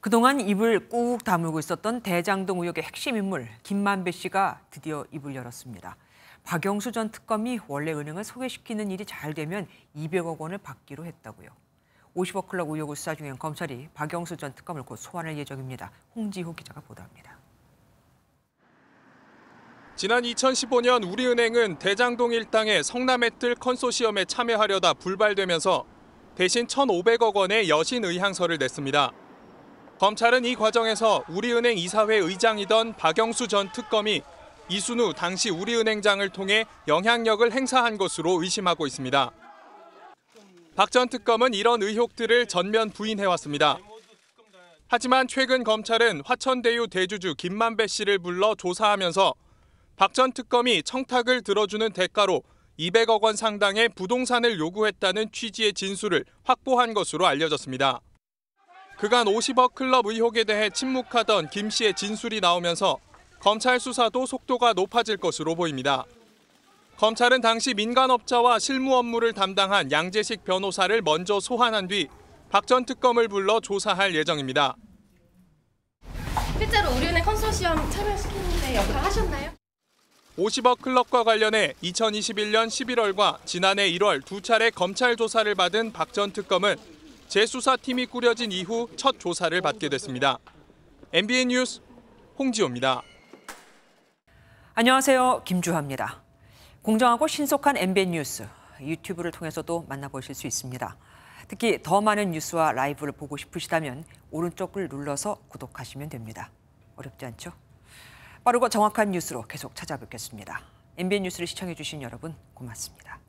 그동안 입을 꾹 다물고 있었던 대장동 의혹의 핵심 인물 김만배 씨가 드디어 입을 열었습니다. 박영수 전 특검이 원래 은행을 소개시키는 일이 잘 되면 200억 원을 받기로 했다고요. 50억 클럽 의혹을 수사 중인 검찰이 박영수 전 특검을 곧 소환할 예정입니다. 홍지호 기자가 보도합니다. 지난 2015년 우리은행은 대장동 일당의 성남의뜰 컨소시엄에 참여하려다 불발되면서 대신 1,500억 원의 여신 의향서를 냈습니다. 검찰은 이 과정에서 우리은행 이사회 의장이던 박영수 전 특검이 이순우 당시 우리은행장을 통해 영향력을 행사한 것으로 의심하고 있습니다. 박 전 특검은 이런 의혹들을 전면 부인해왔습니다. 하지만 최근 검찰은 화천대유 대주주 김만배 씨를 불러 조사하면서 박 전 특검이 청탁을 들어주는 대가로 200억 원 상당의 부동산을 요구했다는 취지의 진술을 확보한 것으로 알려졌습니다. 그간 50억 클럽 의혹에 대해 침묵하던 김 씨의 진술이 나오면서 검찰 수사도 속도가 높아질 것으로 보입니다. 검찰은 당시 민간업자와 실무 업무를 담당한 양재식 변호사를 먼저 소환한 뒤 박 전 특검을 불러 조사할 예정입니다. 실제로 우리은행 컨소시엄 참여시키는데 역할 하셨나요? 50억 클럽과 관련해 2021년 11월과 지난해 1월 두 차례 검찰 조사를 받은 박 전 특검은 재수사팀이 꾸려진 이후 첫 조사를 받게 됐습니다. MBN 뉴스 홍지호입니다. 안녕하세요. 김주하입니다. 공정하고 신속한 MBN 뉴스 유튜브를 통해서도 만나보실 수 있습니다. 특히 더 많은 뉴스와 라이브를 보고 싶으시다면 오른쪽을 눌러서 구독하시면 됩니다. 어렵지 않죠? 빠르고 정확한 뉴스로 계속 찾아뵙겠습니다. MBN 뉴스를 시청해 주신 여러분 고맙습니다.